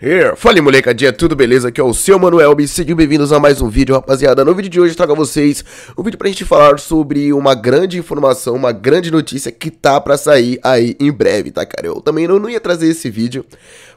Here. Fala molecadinha, tudo beleza? Aqui é o seu Manuel e sejam bem-vindos a mais um vídeo, rapaziada. No vídeo de hoje eu trago a vocês um vídeo pra gente falar sobre uma grande informação, uma grande notícia que tá pra sair aí em breve, tá, cara? Eu também não, não ia trazer esse vídeo,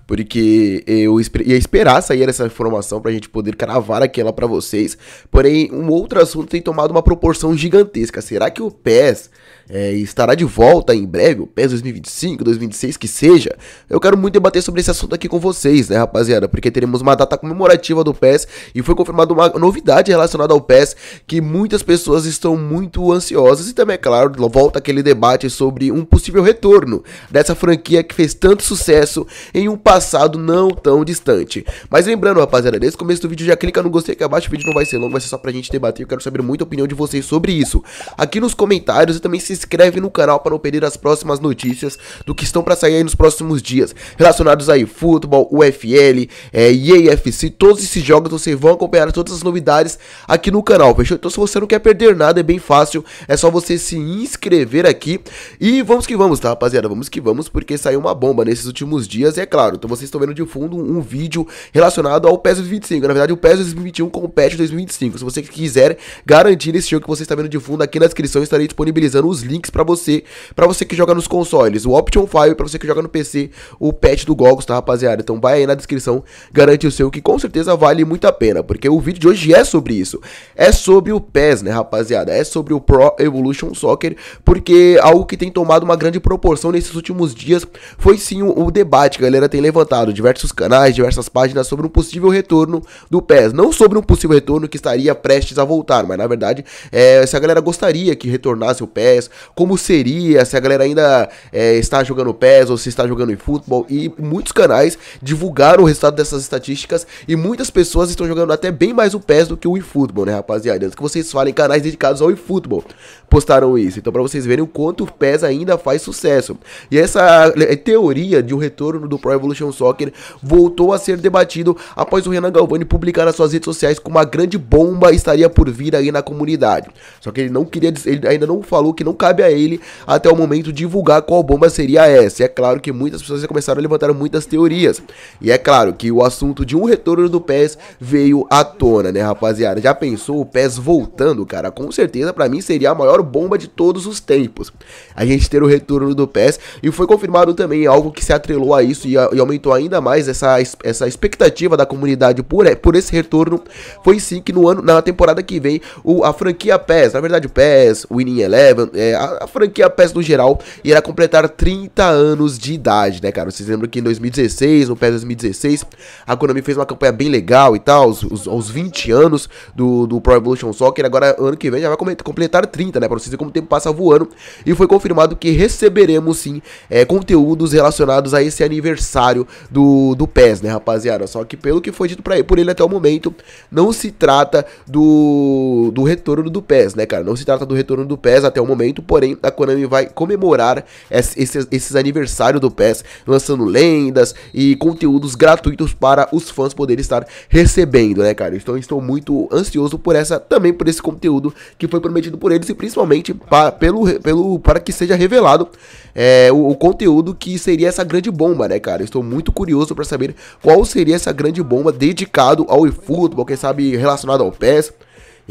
porque eu ia esperar sair essa informação pra gente poder cravar aquela pra vocês. Porém, um outro assunto tem tomado uma proporção gigantesca. Será que o PES é, estará de volta em breve? O PES 2025, 2026, que seja? Eu quero muito debater sobre esse assunto aqui com vocês, né, rapaziada? Porque teremos uma data comemorativa do PES e foi confirmada uma novidade relacionada ao PES que muitas pessoas estão muito ansiosas e também, é claro, volta aquele debate sobre um possível retorno dessa franquia que fez tanto sucesso em um passado não tão distante. Mas lembrando, rapaziada, desde o começo do vídeo já clica no gostei aqui abaixo, o vídeo não vai ser longo, vai ser só pra gente debater, eu quero saber muita opinião de vocês sobre isso. Aqui nos comentários e também se inscreve no canal para não perder as próximas notícias do que estão para sair aí nos próximos dias, relacionados aí futebol, UFC, PFL, é, EAFC, todos esses jogos vocês vão acompanhar todas as novidades aqui no canal, fechou? Então se você não quer perder nada, é bem fácil, é só você se inscrever aqui e vamos que vamos, tá rapaziada? Vamos que vamos, porque saiu uma bomba nesses últimos dias, e é claro, então vocês estão vendo de fundo um vídeo relacionado ao PES 2025, na verdade o PES 2021 com o patch 2025, se você quiser garantir esse jogo que você está vendo de fundo aqui na descrição, estarei disponibilizando os links para você, para você que joga nos consoles, o Option 5 para você que joga no PC, o patch do Gogos, tá rapaziada? Então vai aí na na descrição, garante o seu que com certeza vale muito a pena, porque o vídeo de hoje é sobre isso. É sobre o PES, né, rapaziada? É sobre o Pro Evolution Soccer, porque algo que tem tomado uma grande proporção nesses últimos dias foi sim o, o debate que a galera tem levantado, diversos canais, diversas páginas sobre um possível retorno do PES, não sobre um possível retorno que estaria prestes a voltar, mas na verdade, é, se a galera gostaria que retornasse o PES, como seria, se a galera ainda é, está jogando PES ou se está jogando em futebol, e muitos canais divulgaram divulgaram o resultado dessas estatísticas e muitas pessoas estão jogando até bem mais o PES do que o eFootball, né, rapaziada? Antes que vocês falem, canais dedicados ao eFootball postaram isso. Então, para vocês verem o quanto o PES ainda faz sucesso. E essa é, teoria de um retorno do Pro Evolution Soccer voltou a ser debatido após o Renan Galvani publicar nas suas redes sociais que uma grande bomba estaria por vir aí na comunidade. Só que ele não queria, ele ainda não falou que não cabe a ele até o momento divulgar qual bomba seria essa. E é claro que muitas pessoas já começaram a levantar muitas teorias. E é claro que o assunto de um retorno do PES veio à tona, né, rapaziada? Já pensou o PES voltando, cara? Com certeza, para mim, seria a maior bomba de todos os tempos. A gente ter o retorno do PES e foi confirmado também algo que se atrelou a isso e, a, e aumentou ainda mais essa, essa expectativa da comunidade por, é, por esse retorno. Foi sim que no ano, na temporada que vem, o, a franquia PES, na verdade o PES, o Winning Eleven, é, a, a franquia PES no geral, irá completar 30 anos de idade, né, cara? Vocês lembram que em 2016, no PES 2016, 2016. A Konami fez uma campanha bem legal e tal, os, os, 20 anos do, do Pro Evolution Soccer. Agora, ano que vem, já vai completar 30, né? Pra vocês verem como o tempo passa voando. E foi confirmado que receberemos, sim, é, conteúdos relacionados a esse aniversário do, do PES, né, rapaziada? Só que pelo que foi dito ele, por ele até o momento, não se trata do, do retorno do PES, né, cara? Não se trata do retorno do PES até o momento, porém, a Konami vai comemorar esses, esses aniversários do PES, lançando lendas e conteúdo conteúdos gratuitos para os fãs poderem estar recebendo, né, cara? Então estou muito ansioso por essa, também por esse conteúdo que foi prometido por eles e principalmente para, pelo, pelo, para que seja revelado é, o, o, conteúdo que seria essa grande bomba, né, cara? Estou muito curioso para saber qual seria essa grande bomba dedicado ao eFootball, quem sabe relacionado ao PES.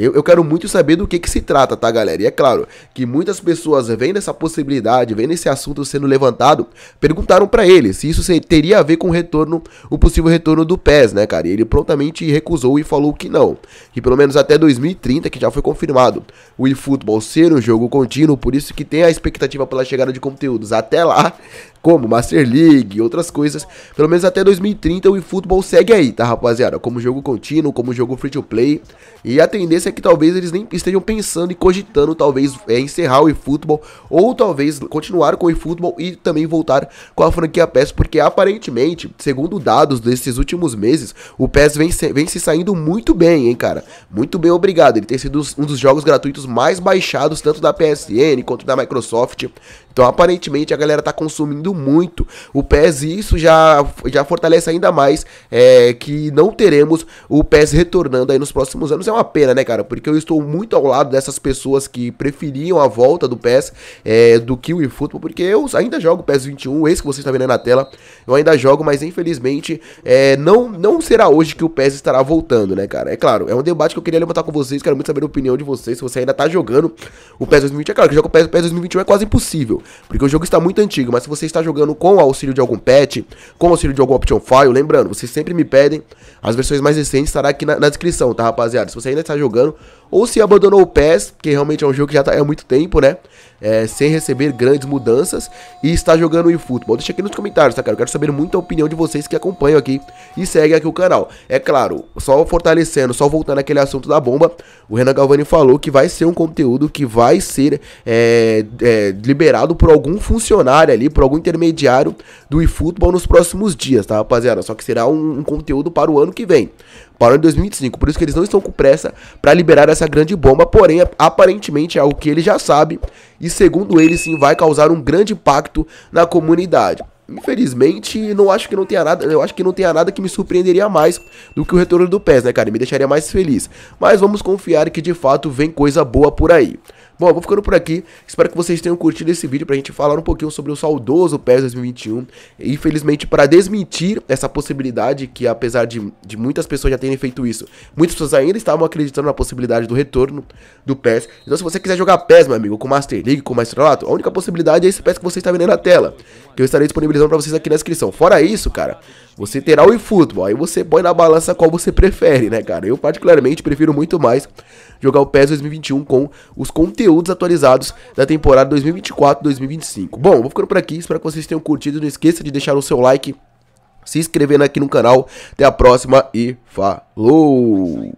Eu, eu quero muito saber do que, que se trata, tá, galera? E é claro que muitas pessoas vendo essa possibilidade, vendo esse assunto sendo levantado, perguntaram para ele se isso teria a ver com o retorno, o possível retorno do PES, né, cara? E ele prontamente recusou e falou que não. Que pelo menos até 2030, que já foi confirmado, o eFootball ser um jogo contínuo, por isso que tem a expectativa pela chegada de conteúdos até lá, como Master League e outras coisas. Pelo menos até 2030 o eFootball segue aí, tá rapaziada? Como jogo contínuo, como jogo free to play. E a tendência é que talvez eles nem estejam pensando e cogitando talvez é, encerrar o eFootball ou talvez continuar com o eFootball e também voltar com a franquia PES, porque aparentemente, segundo dados desses últimos meses, o PES vem se, vem se saindo muito bem, hein, cara? Muito bem, obrigado. Ele tem sido um dos jogos gratuitos mais baixados, tanto da PSN quanto da Microsoft. Então, aparentemente, a galera tá consumindo muito o PES e isso já, já fortalece ainda mais é, que não teremos o PES retornando aí nos próximos anos. É uma pena, né, cara? Porque eu estou muito ao lado dessas pessoas que preferiam a volta do PES é, do que o eFootball, porque eu ainda jogo PES 21, esse que você está vendo aí na tela, eu ainda jogo, mas infelizmente é, não, não será hoje que o PES estará voltando, né, cara? É claro, é um debate que eu queria levantar com vocês, quero muito saber a opinião de vocês, se você ainda tá jogando o PES 2021 É claro que jogar o PES 2021 é quase impossível, porque o jogo está muito antigo, mas se você está jogando com o auxílio de algum patch, com o auxílio de algum option file, lembrando, vocês sempre me pedem, as versões mais recentes estará aqui na, na descrição, tá rapaziada? Se você ainda está jogando, ou se abandonou o PES, que realmente é um jogo que já tá, é há muito tempo, né? É, sem receber grandes mudanças e está jogando o eFootball. Deixa aqui nos comentários, tá, cara? Eu quero saber muita opinião de vocês que acompanham aqui e seguem aqui o canal. É claro, só fortalecendo, só voltando aquele assunto da bomba, o Renan Galvani falou que vai ser um conteúdo que vai ser é, é, liberado por algum funcionário ali, por algum intermediário do eFootball nos próximos dias, tá, rapaziada? Só que será um, um conteúdo para o ano que vem. Parou em 2025, por isso que eles não estão com pressa para liberar essa grande bomba, porém aparentemente é algo que ele já sabe e segundo ele sim vai causar um grande impacto na comunidade. Infelizmente, não acho que não tenha nada, eu acho que não tenha nada que me surpreenderia mais do que o retorno do PES, né, cara? Me deixaria mais feliz. Mas vamos confiar que de fato vem coisa boa por aí. Bom, vou ficando por aqui. Espero que vocês tenham curtido esse vídeo pra gente falar um pouquinho sobre o saudoso PES 2021. Infelizmente, para desmentir essa possibilidade, que apesar de, de muitas pessoas já terem feito isso, muitas pessoas ainda estavam acreditando na possibilidade do retorno do PES. Então, se você quiser jogar PES, meu amigo, com Master League, com Lato, a única possibilidade é esse PES que você está vendo aí na tela, que eu estarei disponibilizando pra vocês aqui na descrição. Fora isso, cara, você terá o eFootball, aí você põe na balança qual você prefere, né, cara? Eu particularmente prefiro muito mais jogar o PES 2021 com os conteúdos atualizados da temporada 2024-2025. Bom, vou ficando por aqui, espero que vocês tenham curtido, não esqueça de deixar o seu like, se inscrever aqui no canal. Até a próxima e falou!